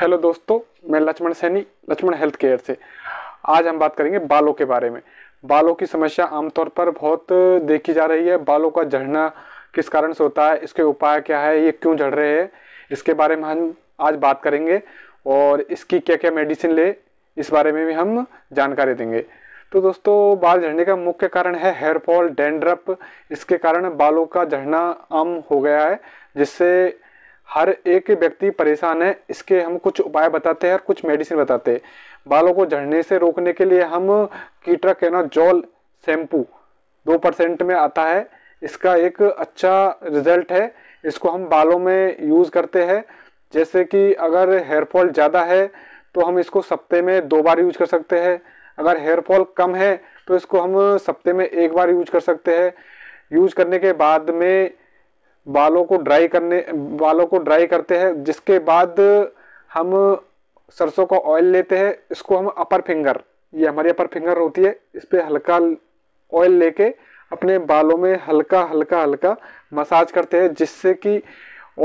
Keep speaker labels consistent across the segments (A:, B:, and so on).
A: hello दोस्तों मैं Laxman Saini Laxman health care से आज हम बात करेंगे बालों के बारे में बालों की समस्या आमतौर पर बहुत देखी जा रही है बालों का झड़ना किस कारण से होता है इसके उपाय क्या है ये क्यों झड़ रहे हैं इसके बारे में हम आज बात करेंगे और इसकी क्या क्या मेडिसिन ले इस बारे में भी हम जानकारी देंगे तो दोस्तों बाल झड़ने का मुख्य कारण है हेयरफॉल डेंड्रप इसके कारण बालों का झड़ना आम हो गया है जिससे हर एक व्यक्ति परेशान है इसके हम कुछ उपाय बताते हैं और कुछ मेडिसिन बताते हैं बालों को झड़ने से रोकने के लिए हम कीटरा कैना जॉल शैम्पू दो परसेंट में आता है इसका एक अच्छा रिजल्ट है इसको हम बालों में यूज़ करते हैं जैसे कि अगर हेयर फॉल ज़्यादा है तो हम इसको सप्ते में दो बार यूज कर सकते हैं अगर हेयर फॉल कम है तो इसको हम सप्ते में एक बार यूज कर सकते हैं यूज करने के बाद में बालों को ड्राई करने बालों को ड्राई करते हैं जिसके बाद हम सरसों का ऑयल लेते हैं इसको हम अपर फिंगर ये हमारी अपर फिंगर होती है इस पर हल्का ऑयल लेके अपने बालों में हल्का हल्का हल्का मसाज करते हैं जिससे कि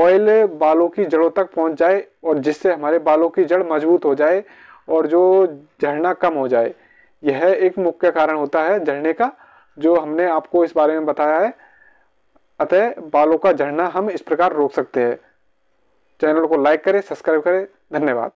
A: ऑयल बालों की जड़ों तक पहुंच जाए और जिससे हमारे बालों की जड़ मजबूत हो जाए और जो झड़ना कम हो जाए यह एक मुख्य कारण होता है झड़ने का जो हमने आपको इस बारे में बताया है अतः बालों का झड़ना हम इस प्रकार रोक सकते हैं चैनल को लाइक करें सब्सक्राइब करें धन्यवाद